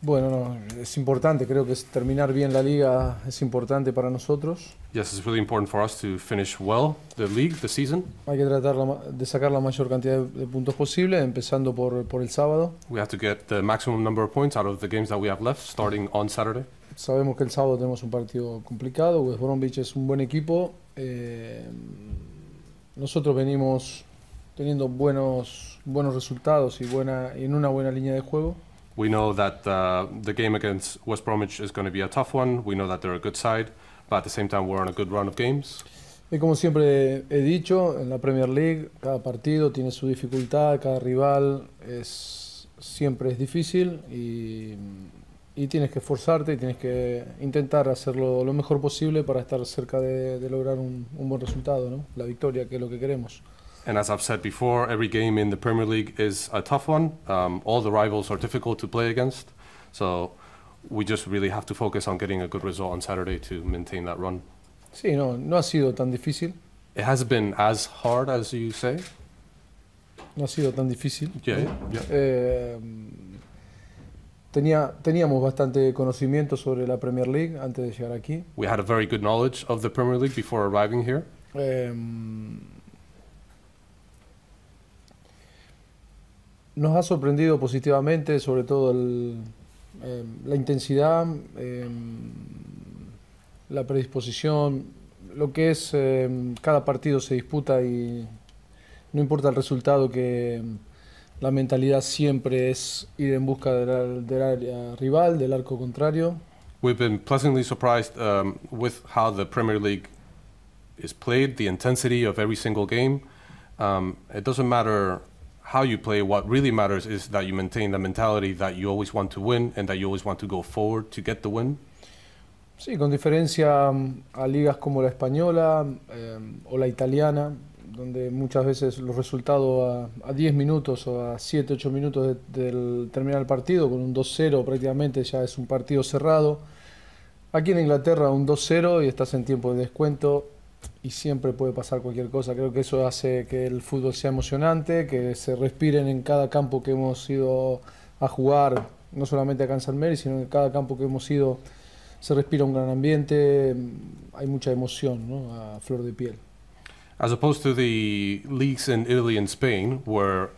Bueno, es importante, creo que terminar bien la liga es importante para nosotros. Yes, it's really important for us to finish well the league, the season. Hay que tratar de sacar la mayor cantidad de puntos posible, empezando por, por el sábado. We have to get the maximum number of points out of the games that we have left, starting on Saturday. Sabemos que el sábado tenemos un partido complicado. West Bromwich es un buen equipo. Eh, nosotros venimos teniendo buenos buenos resultados y buena en una buena línea de juego. We know that uh, the game against West Bromwich is going to be a tough one. We know that they're a good side, but at the same time we're on a good run of games. Y como siempre he dicho, en la Premier League cada partido tiene su dificultad, cada rival es siempre es difícil y y tienes que esforzarte y tienes que intentar hacerlo lo mejor posible para estar cerca de, de lograr un, un, buen resultado, ¿no? la victoria, que es lo que queremos. And as I've said before, every game in the Premier League is a tough one. Um, all the rivals are difficult to play against, so we just really have to focus on getting a good result on Saturday to maintain that run. Sí, no, no ha sido tan difícil. It has been as hard as you say. No ha sido tan difícil. Yeah, yeah. yeah. Eh, teníamos bastante conocimiento sobre la Premier League antes de llegar aquí. We had a very good knowledge of Premier League before arriving here. Em, nos ha sorprendido positivamente, sobre todo em, la intensidad, em, la predisposición, lo que es cada partido se disputa y no importa el resultado que La mentalidad siempre es ir en busca del, del área rival, del arco contrario. We've been pleasantly surprised um, with how the Premier League is played, the intensity of every single game. Um, it doesn't matter how you play. What really matters is that you maintain the mentality that you always want to win and that you always want to go forward to get the win. Sí, con diferencia um, a ligas como la española eh, o la italiana, donde muchas veces los resultados a, 10 minutos o a 7, 8 minutos del terminar el partido, con un 2-0 prácticamente ya es un partido cerrado. Aquí en Inglaterra un 2-0 y estás en tiempo de descuento y siempre puede pasar cualquier cosa. Creo que eso hace que el fútbol sea emocionante, que se respiren en cada campo que hemos ido a jugar, no solamente a en San sino en cada campo que hemos ido se respira un gran ambiente, hay mucha emoción a flor de piel. as opposed to the leagues in Italy and Spain, where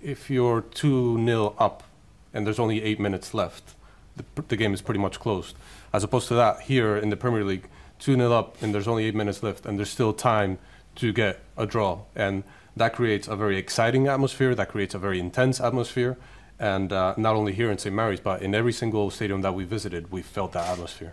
if you're 2 0 up and there's only eight minutes left, the, the, game is pretty much closed. As opposed to that, here in the Premier League, 2 0 up and there's only eight minutes left, and there's still time to get a draw. And that creates a very exciting atmosphere, that creates a very intense atmosphere. And uh, not only here in St. Mary's, but in every single stadium that we visited, we felt that atmosphere.